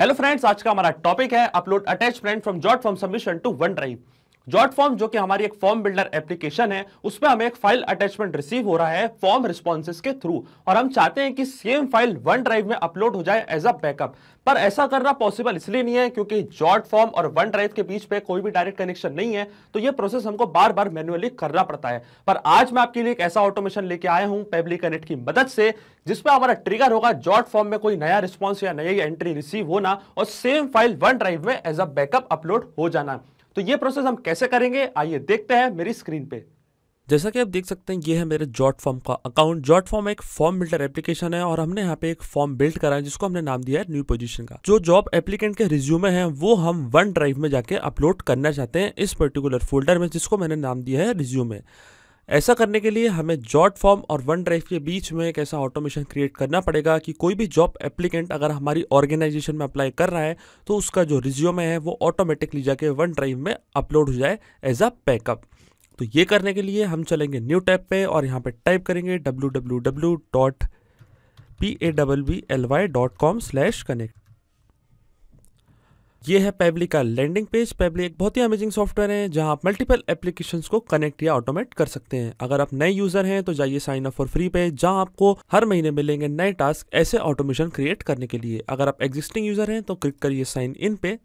hello friends आज का हमारा टॉपिक है upload attach friend from Jotform submission to OneDrive Jotform जो कि हमारी एक फॉर्म बिल्डर एप्लीकेशन है उसमें हमें एक फाइल अटैचमेंट रिसीव हो रहा है फॉर्म रिस्पॉन्सेज के थ्रू और हम चाहते हैं कि सेम फाइल वन ड्राइव में अपलोड हो जाए एज अ बैकअप पर ऐसा करना पॉसिबल इसलिए नहीं है क्योंकि जॉट फॉर्म और वन ड्राइव के बीच पे कोई भी डायरेक्ट कनेक्शन नहीं है तो यह प्रोसेस हमको बार बार मैनुअली करना पड़ता है पर आज मैं आपके लिए एक ऐसा ऑटोमेशन लेके आया हूं पेबली कनेक्ट की मदद से जिसमें हमारा ट्रिगर होगा जॉट फॉर्म में कोई नया रिस्पॉन्स या नई एंट्री रिसीव होना और सेम फाइल वन ड्राइव में एज अ बैकअप अपलोड हो जाना तो ये प्रोसेस हम कैसे करेंगे आइए देखते हैं मेरी स्क्रीन पे जैसा कि आप देख सकते हैं ये है मेरे जॉट फॉर्म का अकाउंट जॉट फॉर्म एक फॉर्म बिल्डर एप्लीकेशन है और हमने यहाँ पे एक फॉर्म बिल्ड करा है जिसको हमने नाम दिया है न्यू पोजीशन का जो जॉब एप्लीकेंट के रिज्यूमे है वो हम वन ड्राइव में जाके अपलोड करना चाहते हैं इस पर्टिकुलर फोल्डर में जिसको मैंने नाम दिया है रिज्यूमे ऐसा करने के लिए हमें जॉट फॉर्म और वन ड्राइव के बीच में एक ऐसा ऑटोमेशन क्रिएट करना पड़ेगा कि कोई भी जॉब एप्लीकेंट अगर हमारी ऑर्गेनाइजेशन में अप्लाई कर रहा है तो उसका जो रिज्यूमे है वो ऑटोमेटिकली जाके वन ड्राइव में अपलोड हो जाए एज अ पैकअप तो ये करने के लिए हम चलेंगे न्यू टैब पे और यहाँ पे टाइप करेंगे W W W dot P A W B L Y dot com slash connect ये है पेबली का लैंडिंग पेज पेबली एक बहुत ही अमेजिंग सॉफ्टवेयर है जहां आप मल्टीपल एप्लीकेशंस को कनेक्ट या ऑटोमेट कर सकते हैं अगर आप नए यूजर हैं तो जाइए साइन अप फॉर फ्री पे जहां आपको हर महीने मिलेंगे नए टास्क ऐसे ऑटोमेशन क्रिएट करने के लिए अगर आप एग्जिस्टिंग यूजर हैं तो क्लिक करिए साइन इन पे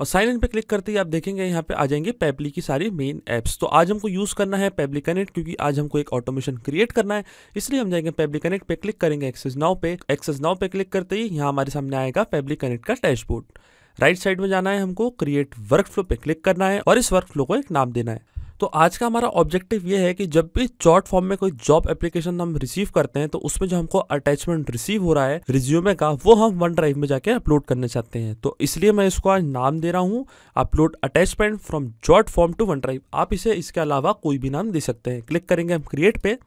और साइन इन पे क्लिक करते ही आप देखेंगे यहाँ पे आ जाएंगे पेबली की सारी मेन ऐप्स तो आज हमको यूज़ करना है पेबली कनेक्ट क्योंकि आज हमको एक ऑटोमेशन क्रिएट करना है इसलिए हम जाएंगे पेबली कनेक्ट पे क्लिक करेंगे एक्सेस नाव पे एक्सेस नाव पे क्लिक करते ही यहाँ हमारे सामने आएगा पेबली कनेक्ट का डैशबोर्ड राइट साइड में जाना है हमको क्रिएट वर्क फ्लो पे क्लिक करना है और इस वर्क फ्लो को एक नाम देना है तो आज का हमारा ऑब्जेक्टिव ये है कि जब भी जॉट फॉर्म में कोई जॉब एप्लीकेशन हम रिसीव करते हैं तो उसमें जो हमको अटैचमेंट रिसीव हो रहा है रिज्यूमे का वो हम वन ड्राइव में जाके अपलोड करने चाहते हैं तो इसलिए मैं इसको आज नाम दे रहा हूँ upload attachment from Jotform to OneDrive आप इसे इसके अलावा कोई भी नाम दे सकते हैं क्लिक करेंगे हम क्रिएट पे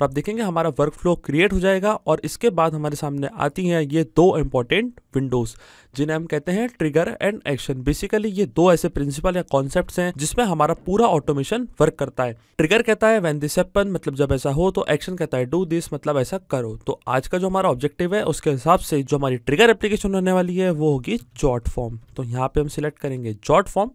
और आप देखेंगे हमारा वर्क फ्लो क्रिएट हो जाएगा और इसके बाद हमारे सामने आती हैं ये दो इंपॉर्टेंट विंडोज जिन्हें हम कहते हैं ट्रिगर एंड एक्शन बेसिकली ये दो ऐसे प्रिंसिपल या कॉन्सेप्ट हैं जिसमें हमारा पूरा ऑटोमेशन वर्क करता है ट्रिगर कहता है वैन दिस एपन मतलब जब ऐसा हो तो एक्शन कहता है डू दिस मतलब ऐसा करो तो आज का जो हमारा ऑब्जेक्टिव है उसके हिसाब से जो हमारी ट्रिगर एप्लीकेशन होने वाली है वो होगी जॉट फॉर्म तो यहाँ पे हम सिलेक्ट करेंगे जॉट फॉर्म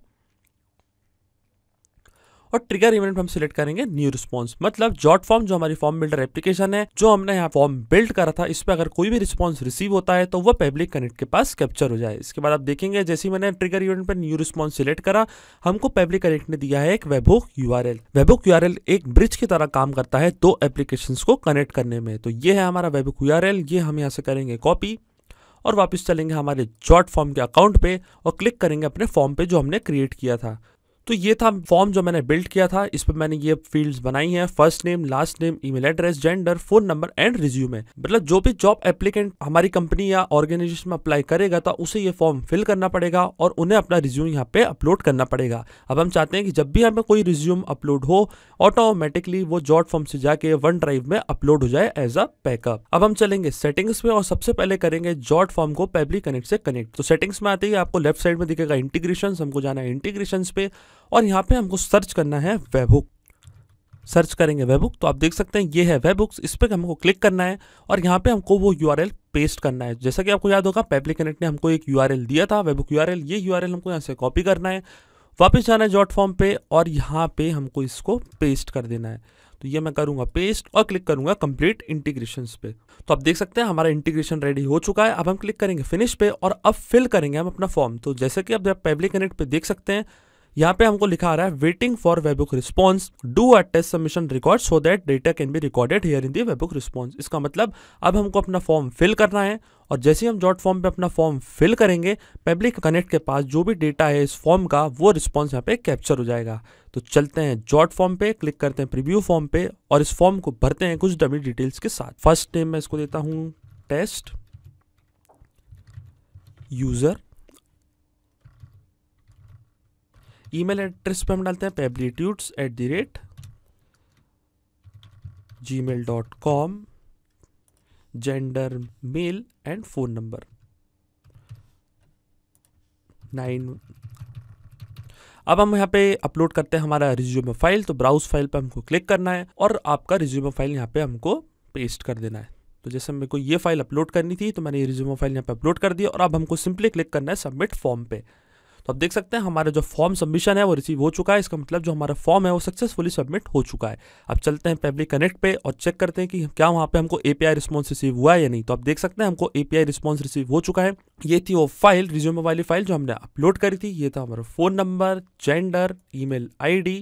और ट्रिगर इवेंट हम सिलेक्ट करेंगे न्यू रिस्पॉन्स मतलब जॉट फॉर्म जो हमारी फॉर्म बिल्डर एप्लीकेशन है जो हमने यहाँ फॉर्म बिल्ड करा था इस पर अगर कोई भी रिस्पॉन्स रिसीव होता है तो वह पब्लिक कनेक्ट के पास कैप्चर हो जाए इसके बाद आप देखेंगे जैसे मैंने ट्रिगर इवेंट पर न्यू रिस्पॉन्स सिलेक्ट करा हमको पब्लिक कनेक्ट ने दिया है एक webhook U R L webhook U R L एक ब्रिज की तरह काम करता है दो एप्लीकेशन को कनेक्ट करने में तो ये है हमारा वेबो यू आर एल ये हम यहाँ से करेंगे कॉपी और वापस चलेंगे हमारे जॉट फॉर्म के अकाउंट पे और क्लिक करेंगे अपने फॉर्म पे जो हमने क्रिएट किया था तो ये था फॉर्म जो मैंने बिल्ड किया था इस पर मैंने ये फील्ड्स बनाई हैं first name last name email address gender phone number and resume मतलब जो भी जॉब एप्लीकेंट हमारी कंपनी या ऑर्गेनाइजेशन में अप्लाई करेगा तो उसे ये फॉर्म फिल करना पड़ेगा और उन्हें अपना रिज्यूम यहाँ पे अपलोड करना पड़ेगा अब हम चाहते हैं कि जब भी हमें कोई रिज्यूम अपलोड हो ऑटोमेटिकली वो जॉट फॉर्म से जाके वन ड्राइव में अपलोड हो जाए एज अ बैकअप अब हम चलेंगे सेटिंग्स में और सबसे पहले करेंगे जॉट फॉर्म को पेबली कनेक्ट से कनेक्ट तो सेटिंग्स में आते ही आपको लेफ्ट साइड में दिखेगा इंटीग्रेशन हमको जाना है इंटीग्रेशन पे और यहाँ पे हमको सर्च करना है वेबुक सर्च करेंगे वेबुक तो आप देख सकते हैं ये है वेबुक्स इस पर हमको क्लिक करना है और यहाँ पे हमको वो यू पेस्ट करना है जैसा कि आपको याद होगा पेपली कनेक्ट ने हमको एक यू दिया था वेबुक यू ये यू हमको यहाँ से कॉपी करना है वापस जाना है डॉट फॉर्म पे और यहाँ पे हमको इसको पेस्ट कर देना है तो ये मैं करूँगा पेस्ट और क्लिक करूँगा कंप्लीट इंटीग्रेशन पे तो आप देख सकते हैं हमारा इंटीग्रेशन रेडी हो चुका है अब हम क्लिक करेंगे फिनिश पे और अब फिल करेंगे हम अपना फॉर्म तो जैसे कि आप पेबली कनेक्ट पे देख सकते हैं यहाँ पे हमको लिखा आ रहा है waiting for webhook response do a test submission record so that data can be recorded here in the webhook response इसका मतलब अब हमको अपना फॉर्म फिल करना है और जैसे ही हम डॉट फॉर्म पे अपना फॉर्म फिल करेंगे पब्लिक कनेक्ट के पास जो भी डेटा है इस फॉर्म का वो रिस्पॉन्स यहाँ पे कैप्चर हो जाएगा तो चलते हैं जॉट फॉर्म पे क्लिक करते हैं प्रीव्यू फॉर्म पे और इस फॉर्म को भरते हैं कुछ डमी डिटेल्स के साथ फर्स्ट नेम मैं इसको देता हूँ टेस्ट यूजर ईमेल एड्रेस पे हम डालते हैं पेब्लीट्यूड्स at the rate Gmail dot com gender male and phone number nine अब हम यहाँ पे अपलोड करते हैं हमारा रिज्यूमे फाइल तो ब्राउज फाइल पे हमको क्लिक करना है और आपका रिज्यूमे फाइल यहाँ पे हमको पेस्ट कर देना है तो जैसे मेरे को ये फाइल अपलोड करनी थी तो मैंने ये रिज्यूमे फाइल यहाँ पे अपलोड कर दिया और अब हमको सिंपली क्लिक करना है सबमिट फॉर्म पे तो आप देख सकते हैं हमारा जो फॉर्म सबमिशन है वो रिसीव हो चुका है इसका मतलब जो हमारा फॉर्म है वो सक्सेसफुली सबमिट हो चुका है अब चलते हैं पब्लिक कनेक्ट पे और चेक करते हैं कि क्या वहाँ पे हमको एपीआई रिस्पॉन्स रिसीव हुआ है या नहीं तो आप देख सकते हैं हमको एपीआई रिस्पॉन्स रिसीव हो चुका है ये थी वो फाइल रिज्यूमर वाली फाइल जो हमने अपलोड करी थी ये था हमारा phone number gender I D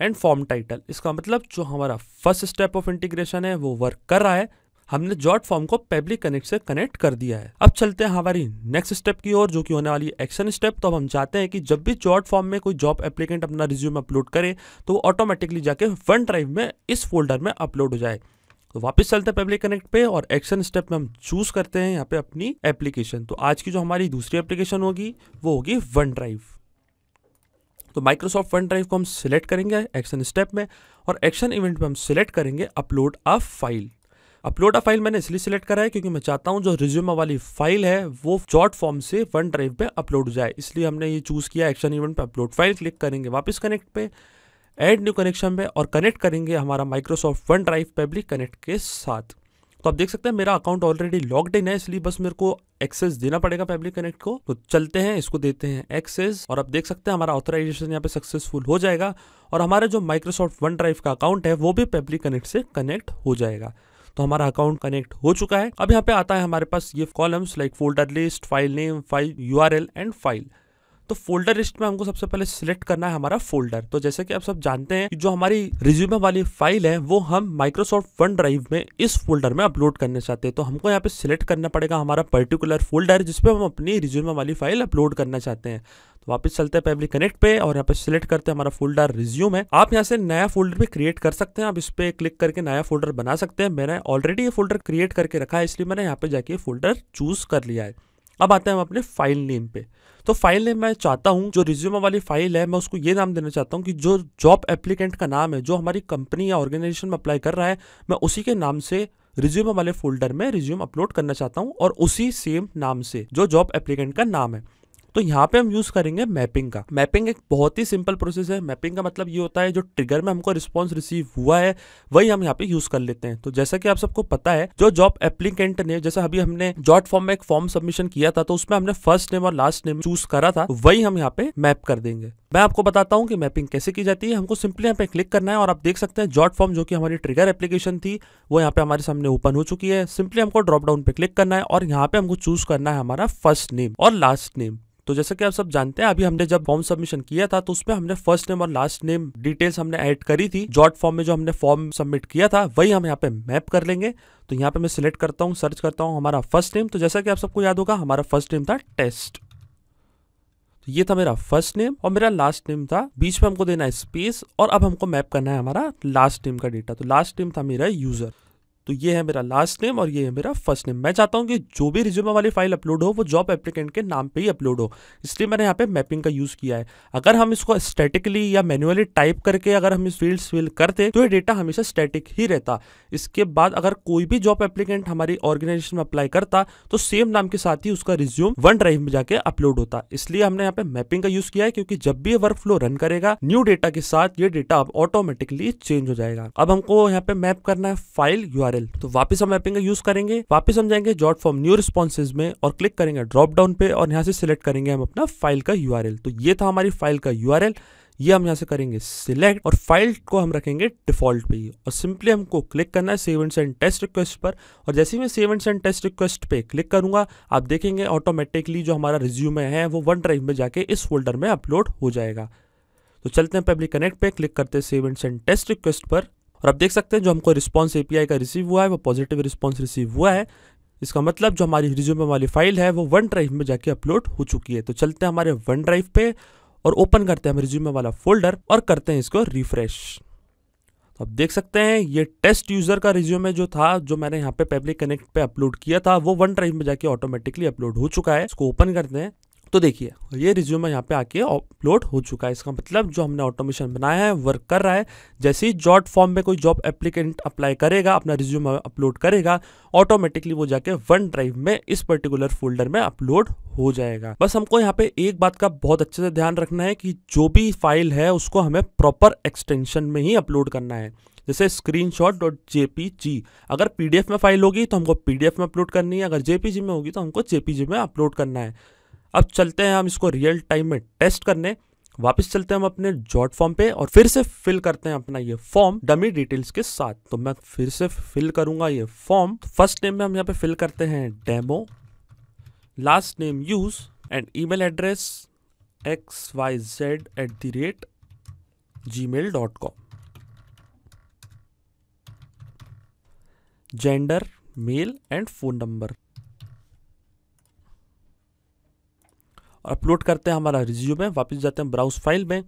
and form title इसका मतलब जो हमारा फर्स्ट स्टेप ऑफ इंटीग्रेशन है वो वर्क कर रहा है हमने जॉट फॉर्म को पब्लिक कनेक्ट से कनेक्ट कर दिया है अब चलते हैं हमारी नेक्स्ट स्टेप की ओर जो कि होने वाली है एक्शन स्टेप तो हम चाहते हैं कि जब भी जॉट फॉर्म में कोई जॉब एप्लीकेंट अपना रिज्यूम अपलोड करे तो ऑटोमेटिकली जाके वन ड्राइव में इस फोल्डर में अपलोड हो जाए तो वापस चलते हैं पब्लिक कनेक्ट पे और एक्शन स्टेप में हम चूज करते हैं यहाँ पे अपनी एप्लीकेशन तो आज की जो हमारी दूसरी एप्लीकेशन होगी वो होगी वन ड्राइव तो माइक्रोसॉफ्ट वन ड्राइव को हम सिलेक्ट करेंगे एक्शन स्टेप में और एक्शन इवेंट में हम सिलेक्ट करेंगे upload a file upload a file मैंने इसलिए सिलेक्ट करा है क्योंकि मैं चाहता हूँ जो रिज्यूमा वाली फाइल है वो जॉट फॉर्म से वन ड्राइव पे अपलोड हो जाए इसलिए हमने ये चूज़ किया एक्शन इवेंट पे अपलोड फाइल क्लिक करेंगे वापस कनेक्ट पे एड न्यू कनेक्शन पे और कनेक्ट करेंगे हमारा Microsoft OneDrive Pabbly connect के साथ तो आप देख सकते हैं मेरा अकाउंट ऑलरेडी लॉग्ड इन है इसलिए बस मेरे को एक्सेस देना पड़ेगा पब्लिक कनेक्ट को तो चलते हैं इसको देते हैं एक्सेस और आप देख सकते हैं हमारा ऑथराइजेशन यहाँ पे सक्सेसफुल हो जाएगा और हमारा जो माइक्रोसॉफ्ट वन ड्राइव का अकाउंट है वो भी पब्लिक कनेक्ट से कनेक्ट हो जाएगा तो हमारा अकाउंट कनेक्ट हो चुका है अब यहाँ पे आता है हमारे पास ये columns like folder list file name file U and file तो फोल्डर लिस्ट में हमको सबसे पहले सिलेक्ट करना है हमारा फोल्डर तो जैसे कि आप सब जानते हैं कि जो हमारी रिज्यूमे वाली फाइल है वो हम माइक्रोसॉफ्ट वन ड्राइव में इस फोल्डर में अपलोड करने चाहते हैं तो हमको यहाँ पे सिलेक्ट करना पड़ेगा हमारा पर्टिकुलर फोल्डर जिसपे हम अपनी रिज्यूमे वाली फाइल अपलोड करना चाहते हैं वापस चलते हैं पब्लिक कनेक्ट पे और यहाँ पे सिलेक्ट करते हैं हमारा फोल्डर रिज्यूम है आप यहाँ से नया फोल्डर भी क्रिएट कर सकते हैं आप इस पर क्लिक करके नया फोल्डर बना सकते हैं मैंने ऑलरेडी ये फोल्डर क्रिएट करके रखा है इसलिए मैंने यहाँ पे जाके फोल्डर चूज कर लिया है अब आते हैं हम अपने फाइल नेम पे तो फाइल नेम मैं चाहता हूँ जो रिज्यूम वाली फाइल है मैं उसको ये नाम देना चाहता हूँ कि जो जॉब एप्लीकेंट का नाम है जो हमारी कंपनी या ऑर्गेनाइजेशन में अप्लाई कर रहा है मैं उसी के नाम से रिज्यूम वाले फोल्डर में रिज्यूम अपलोड करना चाहता हूँ और उसी सेम नाम से जो जॉब एप्लीकेंट का नाम है तो यहाँ पे हम यूज करेंगे मैपिंग का मैपिंग एक बहुत ही सिंपल प्रोसेस है मैपिंग का मतलब ये होता है जो ट्रिगर में हमको रिस्पॉन्स रिसीव हुआ है वही हम यहाँ पे यूज कर लेते हैं तो जैसा कि आप सबको पता है जो जॉब एप्लीकेंट ने जैसा अभी हमने जॉट फॉर्म में एक फॉर्म सबमिशन किया था तो उसमें हमने फर्स्ट नेम और लास्ट नेम चूज करा था वही हम यहाँ पे मैप कर देंगे मैं आपको बताता हूँ कि मैपिंग कैसे की जाती है हमको सिंपली यहाँ पे क्लिक करना है और आप देख सकते हैं जॉट फॉर्म जो कि हमारी ट्रिगर एप्लीकेशन थी वो यहाँ पे हमारे सामने ओपन हो चुकी है सिंपली हमको ड्रॉप डाउन पे क्लिक करना है और यहाँ पे हमको चूज करना है हमारा फर्स्ट नेम और लास्ट नेम तो जैसा कि आप सब जानते हैं अभी हमने जब फॉर्म सबमिशन किया था तो उसमें हमने फर्स्ट नेम और लास्ट नेम डिटेल्स हमने ऐड करी थी जॉट फॉर्म में जो हमने फॉर्म सबमिट किया था वही हम यहाँ पे मैप कर लेंगे तो यहाँ पे मैं सिलेक्ट करता हूँ सर्च करता हूँ हमारा फर्स्ट नेम तो जैसा कि आप सबको याद होगा हमारा फर्स्ट नेम था टेस्ट तो ये था मेरा फर्स्ट नेम और मेरा लास्ट नेम था बीच में हमको देना है स्पेस और अब हमको मैप करना है हमारा लास्ट नेम का डेटा तो लास्ट नेम था मेरा यूजर तो ये है मेरा लास्ट नेम और ये है मेरा फर्स्ट नेम मैं चाहता हूँ कि जो भी रिज्यूमे वाली फाइल अपलोड हो वो जॉब एप्लीकेंट के नाम पे ही अपलोड हो इसलिए मैंने यहाँ पे मैपिंग का यूज़ किया है अगर हम इसको स्टैटिकली या मैनुअली टाइप करके अगर हम इस फील्ड फिल करते तो ये डेटा हमेशा स्टैटिक ही रहता इसके बाद अगर कोई भी जॉब एप्लीकेंट हमारी ऑर्गेनाइजेशन में अप्लाई करता तो सेम नाम के साथ ही उसका रिज्यूम वन ड्राइव में जाके अपलोड होता इसलिए हमने यहाँ पे मैपिंग का यूज़ किया है क्योंकि जब भी ये वर्क फ्लो रन करेगा न्यू डेटा के साथ ये डेटा ऑटोमेटिकली चेंज हो जाएगा अब हमको यहाँ पे मैप करना है फाइल यू फाइल तो वापस हम मैपिंग का यूज करेंगे वापस हम जाएंगे जॉट फॉर्म न्यू रिस्पॉन्सेज में और क्लिक करेंगे ड्रॉप डाउन पे और यहाँ से सिलेक्ट करेंगे हम अपना फाइल का यू तो ये था हमारी फाइल का यू ये हम यहाँ से करेंगे सिलेक्ट और फाइल को हम रखेंगे डिफॉल्ट पे ही और सिंपली हमको क्लिक करना है save and send test request पर और जैसे ही मैं save and send test request पे क्लिक करूंगा आप देखेंगे ऑटोमेटिकली जो हमारा रिज्यूम है वो वन ड्राइव में जाके इस फोल्डर में अपलोड हो जाएगा तो चलते हैं पब्लिक कनेक्ट पे क्लिक करते हैं save and send test request पर और आप देख सकते हैं जो हमको रिस्पॉन्स ए का रिसीव हुआ है वो पॉजिटिव रिस्पॉन्स रिसीव हुआ है इसका मतलब जो हमारी रिज्यूमे वाली फाइल है वो वन ड्राइव में जाके अपलोड हो चुकी है तो चलते हैं हमारे वन ड्राइव पे और ओपन करते हैं हम रिज्यूमे वाला फोल्डर और करते हैं इसको रिफ्रेश तो आप देख सकते हैं ये टेस्ट यूजर का रिज्यूमे जो था जो मैंने यहाँ पे पब्लिक कनेक्ट पे अपलोड किया था वो वन ड्राइव में जाके ऑटोमेटिकली अपलोड हो चुका है इसको ओपन करते हैं तो देखिए ये रिज्यूम यहाँ पे आके अपलोड हो चुका है इसका मतलब जो हमने ऑटोमेशन बनाया है वर्क कर रहा है जैसे ही जॉट फॉर्म में कोई जॉब एप्लीकेंट अप्लाई करेगा अपना रिज्यूम अपलोड करेगा ऑटोमेटिकली वो जाके वन ड्राइव में इस पर्टिकुलर फोल्डर में अपलोड हो जाएगा बस हमको यहाँ पे एक बात का बहुत अच्छे से ध्यान रखना है कि जो भी फाइल है उसको हमें प्रॉपर एक्सटेंशन में ही अपलोड करना है जैसे स्क्रीन जी अगर पीडीएफ में फाइल होगी तो हमको पीडीएफ में अपलोड करनी है अगर जेपीजी में होगी तो हमको जेपीजी में अपलोड करना है अब चलते हैं हम इसको रियल टाइम में टेस्ट करने वापस चलते हैं हम अपने जॉट फॉर्म पे और फिर से फिल करते हैं अपना ये फॉर्म डमी डिटेल्स के साथ तो मैं फिर से फिल करूंगा ये फॉर्म फर्स्ट नेम में हम यहाँ पे फिल करते हैं demo last name use and email address X Y Z at the rate Gmail dot com gender male and phone number और अपलोड करते हैं हमारा रिज्यूम है वापस जाते हैं ब्राउज फाइल में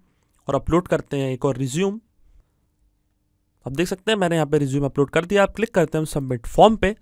और अपलोड करते हैं एक और रिज्यूम आप देख सकते हैं मैंने यहाँ पे रिज्यूम अपलोड कर दिया आप क्लिक करते हैं सबमिट फॉर्म पे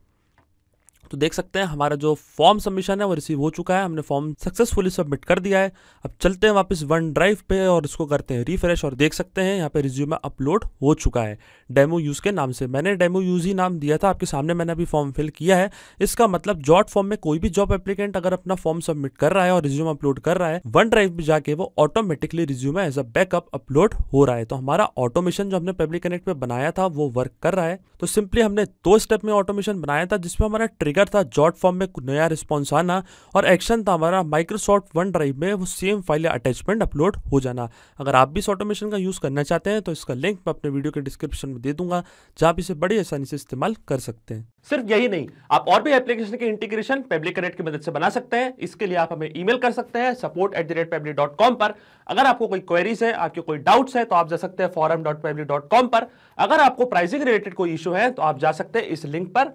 तो देख सकते हैं हमारा जो फॉर्म सबमिशन है वो रिसीव हो चुका है हमने फॉर्म सक्सेसफुली सबमिट कर दिया है अब चलते हैं वापस वन ड्राइव पे और इसको करते हैं रिफ्रेश और देख सकते हैं यहाँ पे रिज्यूमे अपलोड हो चुका है डेमो यूज़ के नाम से मैंने डेमो यूज़ ही नाम दिया था आपके सामने मैंने अभी फॉर्म फिल किया है इसका मतलब जॉट फॉर्म में कोई भी जॉब एप्लीकेंट अगर अपना फॉर्म सबमिट कर रहा है और रिज्यूम अपलोड कर रहा है वन ड्राइव पर जाके वो automatically resume as a backup upload हो रहा है तो हमारा ऑटोमेशन जो हमने पब्लिक कनेक्ट पर बनाया था वो वर्क कर रहा है तो सिंपली हमने दो स्टेप में ऑटोमेशन बनाया था जिसमें हमारा ट्रिगर स्टिकर था जॉट फॉर्म में नया रिस्पॉन्स आना और एक्शन था हमारा माइक्रोसॉफ्ट वन ड्राइव में वो सेम फाइल या अटैचमेंट अपलोड हो जाना अगर आप भी इस ऑटोमेशन का यूज़ करना चाहते हैं तो इसका लिंक मैं अपने वीडियो के डिस्क्रिप्शन में दे दूंगा जहाँ आप इसे बड़ी आसानी से इस्तेमाल कर सकते हैं सिर्फ यही नहीं आप और भी एप्लीकेशन के इंटीग्रेशन पेब्लिक कनेक्ट की मदद से बना सकते हैं इसके लिए आप हमें ईमेल कर सकते हैं support at the rate Pabbly dot com पर अगर आपको कोई क्वेरीज है आपके कोई डाउट्स है तो आप जा सकते हैं forum dot Pabbly dot com पर अगर आपको प्राइसिंग रिलेटेड कोई इशू है तो आप जा सकते हैं इस लिंक पर